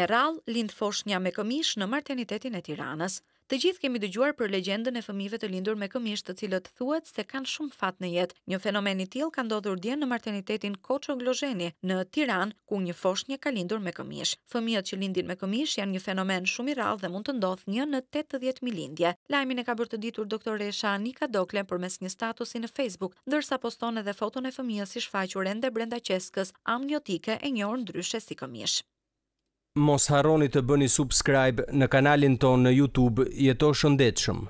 E rall lind foshnja me këmish në maternitetin e Tiranës. Të gjithë kemi dëgjuar për legjendën e fëmijëve të lindur me këmish, të cilët thuhet se kanë shumë fat në jetë. Një fenomen i tillë ka ndodhur dje në maternitetin Koço Glozheni në Tiranë, ku një foshnje ka lindur me këmish. Fëmijët që lindin me këmish janë një fenomen shumë i rrallë dhe mund të ndodh një në 80.000 lindje. Lajmin e ka bërë të ditur doktoresha Anika Dokle përmes një statusi në Facebook, ndërsa poston edhe foton e fëmijës si shfaqur ende brenda qeskës amniotike e njohur ndryshe si këmish mos harroni të bëni subscribe në kanalin tonë në YouTube Jeto Shëndetshëm.